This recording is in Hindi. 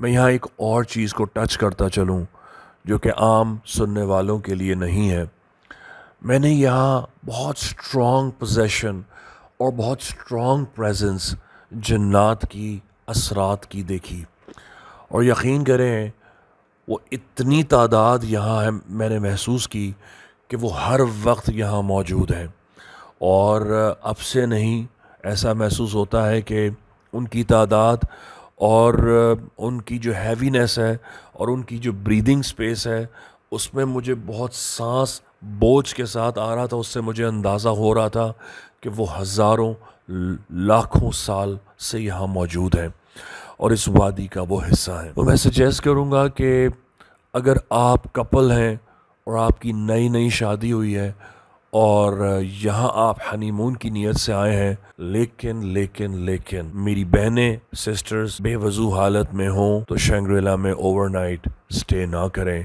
मैं यहाँ एक और चीज़ को टच करता चलूँ जो कि आम सुनने वालों के लिए नहीं है मैंने यहाँ बहुत स्ट्रॉन्ग पोजेशन और बहुत स्ट्रॉन्ग प्रेजेंस जन्नात की असरात की देखी और यकीन करें वो इतनी तादाद यहाँ है मैंने महसूस की कि वो हर वक्त यहाँ मौजूद है और अब से नहीं ऐसा महसूस होता है कि उनकी तादाद और उनकी जो हैवीनेस है और उनकी जो ब्रीदिंग स्पेस है उसमें मुझे बहुत सांस बोझ के साथ आ रहा था उससे मुझे अंदाज़ा हो रहा था कि वो हज़ारों लाखों साल से यहाँ मौजूद हैं और इस वादी का वो हिस्सा है तो मैं सजेस्ट करूँगा कि अगर आप कपल हैं और आपकी नई नई शादी हुई है और यहाँ आप हनीमून की नीयत से आए हैं लेकिन लेकिन लेकिन मेरी बहनें सिस्टर्स बेवजू हालत में हों तो शंग्रेला में ओवरनाइट स्टे ना करें